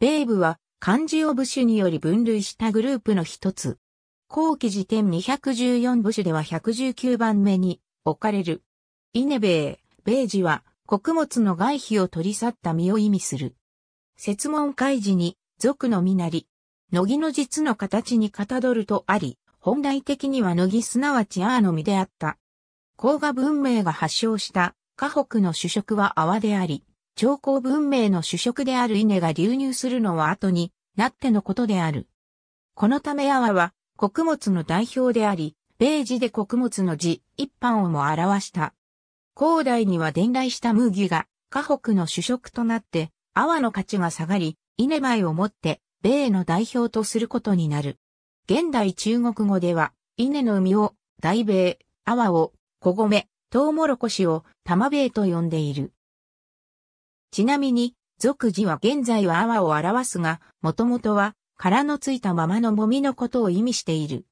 ベ部ブは漢字を部首により分類したグループの一つ。後期辞典214部首では119番目に置かれる。イネベー、ベージは穀物の外皮を取り去った実を意味する。説問開示に、俗の実なり。乃木の実の形にかたどるとあり、本来的には乃木すなわちアーの実であった。甲賀文明が発祥した、河北の主食は泡であり、朝貢文明の主食である稲が流入するのは後になってのことである。このため阿波は穀物の代表であり、米字で穀物の字一般をも表した。高代には伝来した麦が、河北の主食となって、阿波の価値が下がり、稲米をもって、米の代表とすることになる。現代中国語では、稲の実を、大米、阿波を、小米、トウモロコシを、玉米と呼んでいる。ちなみに、俗字は現在は泡を表すが、もともとは、殻のついたままのもみのことを意味している。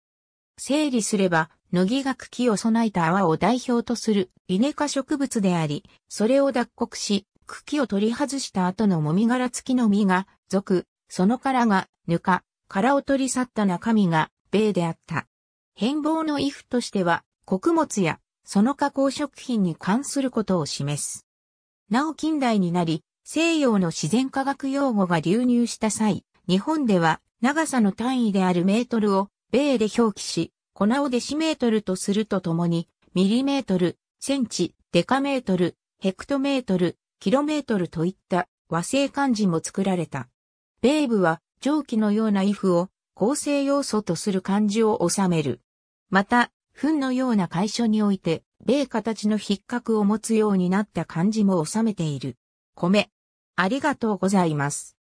整理すれば、乃木が茎を備えた泡を代表とするイネ科植物であり、それを脱穀し、茎を取り外した後のもみ殻付きの実が、属、その殻が、ぬか、殻を取り去った中身が、米であった。変貌の衣服としては、穀物や、その加工食品に関することを示す。なお近代になり、西洋の自然科学用語が流入した際、日本では長さの単位であるメートルを米で表記し、粉をデシメートルとするとともに、ミリメートル、センチ、デカメートル、ヘクトメートル、キロメートルといった和製漢字も作られた。米部は蒸気のような衣服を構成要素とする漢字を収める。また、糞のような楷書において、米形の筆格を持つようになった漢字も収めている。米。ありがとうございます。